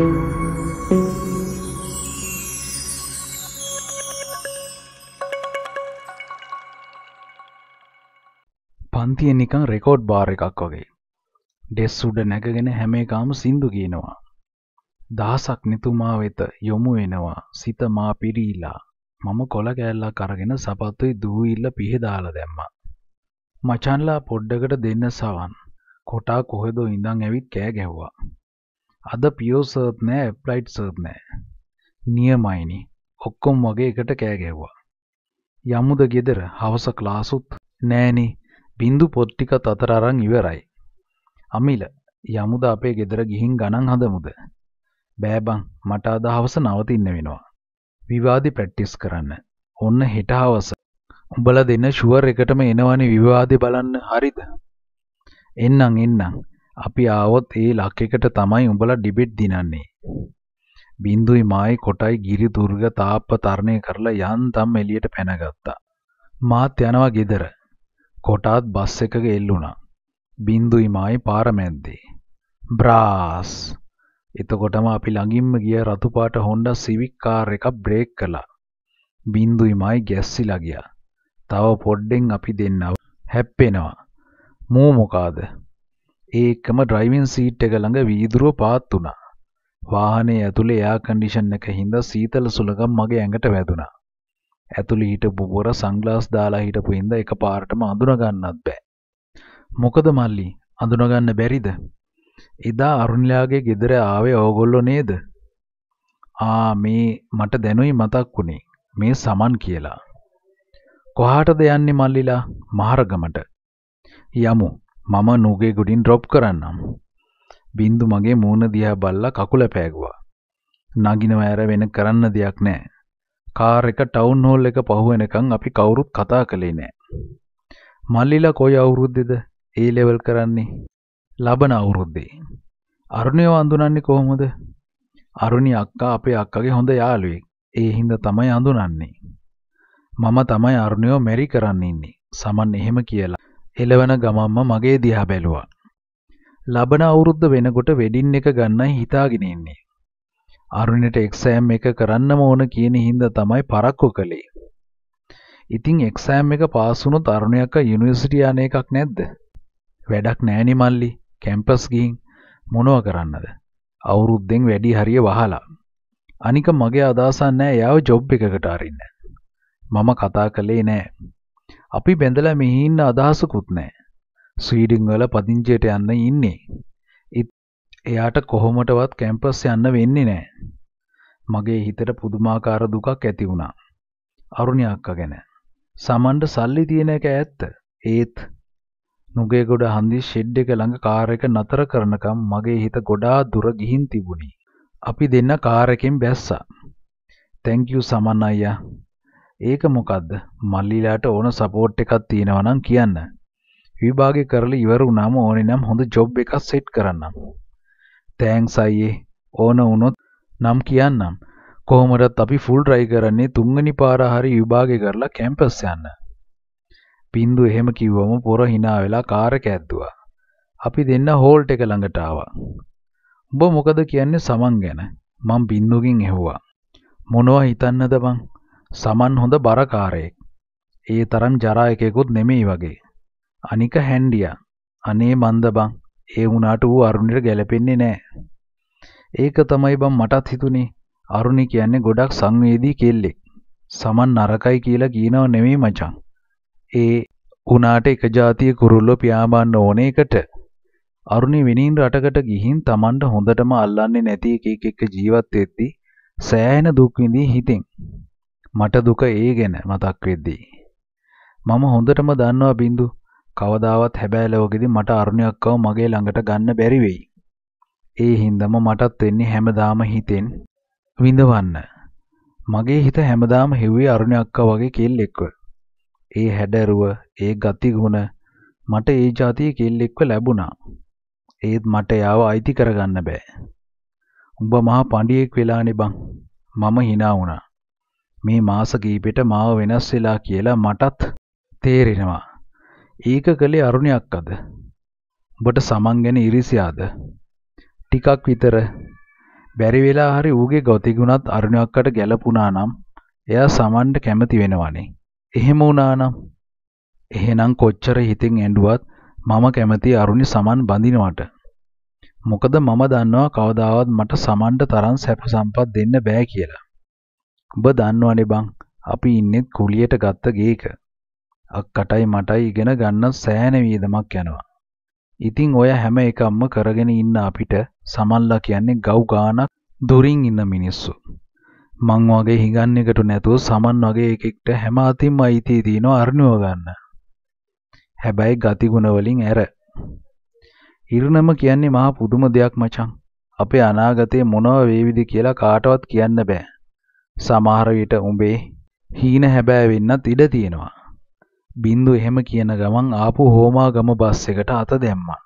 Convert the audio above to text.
පන්තිය නිකං රෙකෝඩ් බාර එකක් වගේ. ඩෙස් උඩ නැගගෙන හැමේකාම සින්දු කියනවා. දහසක් නිතුමා වෙත යොමු වෙනවා සිත මා පිරීලා මම කොළ කෑල්ලක් අරගෙන සපත්තුයි දූවිල්ල පිහෙදාලා දැම්මා. මචන්ලා පොඩ්ඩකට දෙන්න සවන්. කොටා කොහෙද ඉඳන් ඇවිත් කෑ ගැහුවා. අද පියෝසර්ත් නෑ ඇප්ලයිට් සර්ත් නෑ නියමයිනි ඔක්කොම් වගේ එකට කෑගැව්වා යමුද ගෙදර හවස ක්ලාසුත් නෑනේ බින්දු පොට්ටිකත් අතර අරන් ඉවරයි. අමිල යමුද අපේ ගෙදර ගිහින් ගණන් හදමුද. බෑබං මට අද හවස නවතින්න වෙනවා. විවාදි ප්‍රැක්ටිස් කරන්න. ඔන්න හෙට හවස. උඹලා දෙන්න ෂුවර් එකටම එනවනේ විවාදේ බලන්න හරිද? එන්නම් එන්නම්. අපි ආවොත් ඒ ලක්කයකට තමයි උඹලා ඩිබෙට් දිනන්නේ. බින්දුයි මායි කොටයි ගිරි දුර්ග තාප්ප තරණය කරලා යන්තම් එළියට පැනගත්තා. මාත් යනවා ගෙදර. කොටාත් බස් එකක එල්ලුණා. බින්දුයි මායි පාර මැද්දේ. බ්‍රාස්. එතකොටම අපි ළඟින්ම ගිය රතු පාට Honda Civic කාර් එකක් බ්‍රේක් කළා. බින්දුයි මායි ගැස්සිලා ගියා. තව පොඩ්ඩෙන් අපි දෙන්නව හැප්පෙනවා. මූ මොකාද? ඒකම ඩ්‍රයිවිං සීට් එක ළඟ වීදුරුව පාත් වුණා. වාහනේ ඇතුලේ එයා කන්ඩිෂන් එක හින්දා සීතල සුළඟක් මගේ ඇඟට වැදුනා. ඇතුලේ හිටපු බොර සංග්ලාස් දාලා හිටපු හින්දා එකපාරටම අඳුන ගන්නත් බෑ. මොකද මල්ලි අඳුනගන්න බැරිද? එදා අරුණිලාගේ ගෙදර ආවේ ඕගොල්ලෝ නේද? ආ මේ මට දැනුයි මතක් වුණේ. මේ සමන් කියලා. කොහාටද යන්නේ මල්ලිලා? මහරගමට. යමු. මම නුගේ ගොඩින් ඩ්‍රොප් කරන්නම්. බින්දු මගේ මූණ දිහා බල්ලා කකුල පෑගුවා. නගිනව ඇර වෙන කරන්න දෙයක් නෑ. කාර් එක ටවුන් හෝල් එක පහුවෙනකන් අපි කවුරුත් කතා කළේ නෑ. මල්ලිලා කොයි අවුරුද්දේද ඒ ලෙවල් කරන්නේ? ලබන අවුරුද්දේ. අරුණියව අඳුනන්නේ කොහොමද? අරුණි අක්කා අපේ අක්කගේ හොඳ යාළුවෙක්. ඒ හින්දා තමයි අඳුනන්නේ. මම තමයි අරුණියව මෙරි කරන්න ඉන්නේ. සමන් එහෙම කියලා එළවන ගමම්ම මගේ දිහා බැලුවා. ලබන අවුරුද්ද වෙනකොට වෙඩින් එක ගන්නයි හිතාගෙන ඉන්නේ. අරුණිට එක්සෑම් එක කරන්නම ඕන කියන හින්දා තමයි පරක්කු කළේ. ඉතින් එක්සෑම් එක පාස් වුණොත් අරුණියක යුනිවර්සිටි යන එකක් නැද්ද? වැඩක් නෑනේ මල්ලි. කැම්පස් ගිහින් මොනව කරන්නද? අවුරුද්දෙන් වැඩි හරිය වහලා. අනික මගේ අදහසක් නෑ එයාව ජොබ් එකකට අරින්න. මම කතා කළේ නෑ. අපි බැඳලා මෙහි ඉන්න අදහසකුත් නැහැ. ස්වීඩින් වල පදිංචියට යන්න ඉන්නේ. එයාට කොහොමටවත් කැම්පස් යන්න වෙන්නේ නැහැ. මගේ හිතට පුදුමාකාර දුකක් ඇති වුණා. අරුණි අක්කා ගැන. සමන්ඩ සල්ලි තියෙන එක ඇත්ත. ඒත් නුගේගොඩ හන්දි ෂෙඩ් එක ළඟ කාර් එක නතර කරනකම් මගේ හිත ගොඩාක් දුර ගිහින් තිබුණි. අපි දෙන්න කාර් එකෙන් බැස්සා. තැන්ක් යූ සමන් අයියා. ඒක මොකක්ද මල්ලිලාට ඕන සපෝට් එකක් තියෙනවා නම් කියන්න. විභාගේ කරලා ඉවර වුණාම ඕනේ නම් හොඳ ජොබ් එකක් සෙට් කරන්නම්. තෑන්ක්ස් අයියේ. ඕන වුණොත් නම් කියන්නම්. කොහොමදත් අපි ෆුල් ට්‍රයි කරන්නේ තුන්වෙනි පාර හරි විභාගේ කරලා කැම්පස් යන්න. බින්දු එහෙම කිව්වම පොර hina වෙලා කාර් එක ඇද්දුවා. අපි දෙන්න හෝල්ට් එක ළඟට ආවා. උඹ මොකද කියන්නේ සමන් ගැන? මං බින්දුගෙන් ඇහුවා. මොනවා හිතන්නද බං? සමන් හොඳ බරකාරයෙක්. ඒ තරම් ජරා එකෙකුත් නෙමෙයි වගේ. අනික හැන්ඩියා. අනේ මන්ද බං. ඒ වුණාට ඌ අරුණිට ගැලපෙන්නේ නෑ. ඒක තමයි බං මටත් හිතුනේ. අරුණි කියන්නේ ගොඩක් සංවේදී කෙල්ලෙක්. සමන් නරකයි කියලා කියනව නෙමෙයි මචං. ඒ උනාට එක જાතිය කුරුල්ලෝ පියාඹන්න ඕනේ එකට. අරුණි විනින් රටකට ගිහින් Tamanට හොඳටම අල්ලන්නේ නැති එකෙක් එක්ක ජීවත් වෙද්දී සෑහෙන දුක් විඳින් හිතෙන්. මට දුක ඒ ගැන මතක් වෙද්දී. මම හොඳටම දන්නවා බින්දු කවදාවත් හැබෑ ලෝකෙදි මට අරුණයක්ව මගේ ළඟට ගන්න බැරි වෙයි. ඒ හින්දම මටත් වෙන්නේ හැමදාම හිතෙන් විඳවන්න. මගේ හිත හැමදාම හිව්වේ අරුණයක්ව වගේ කෙල්ලෙක්ව. ඒ හැඩරුව, ඒ ගතිගුණ මට ඒ જાතිය කෙල්ලෙක්ව ලැබුණා. ඒත් මට යාව අයිති කරගන්න බෑ. උඹ මහා පඬියෙක් වෙලානේ බං. මම hina වුණා. මේ මාස කීපෙට මාව වෙනස් වෙලා කියලා මටත් තේරෙනවා. ඒක කළේ අරුණයක් අද. ඔබට සමන් ගැන ඉරිසියාද? ටිකක් විතර බැරි වෙලා හරි ඌගේ ගති ගුණත් අරුණයක්කට ගැළපුණා නම් එයා සමන්ට කැමති වෙනවනේ. එහෙම වුණා නම් එහෙනම් කොච්චර හිතින් ඇඬුවත් මම කැමති අරුණි සමන් බඳිනවට. මොකද මම දන්නවා කවදාවත් මට සමන්ට තරම් සැප සම්පත් දෙන්න බෑ කියලා. උඹ දන්නවනේ බං අපි ඉන්නේ කුලියට ගත්ත ගේක. අක්කටයි මටයි ඉගෙන ගන්න සෑහෙන වියදමක් යනවා. ඉතින් ඔය හැම එකක්ම කරගෙන ඉන්න අපිට සමල්ලා කියන්නේ ගව් ගානක් දුරින් ඉන්න මිනිස්සු. මං වගේ හිඟන් එකට නැතුව සමන් වගේ එකෙක්ට හැම අතින්ම අයිතිය තියෙනවා අරුණුව ගන්න. හැබැයි ගතිගුණ වලින් ඇර. ඉරණම කියන්නේ මහා පුදුම දෙයක් මචං. අපේ අනාගතේ මොනව වේවිද කියලා කාටවත් කියන්න බෑ. සමහර විට උඹේ හීන හැබෑ වෙන්නත් ඉඩ තියෙනවා. බින්දු එහෙම කියන ගමන් ආපු හෝමාගම බස් එකට අත දැම්මා.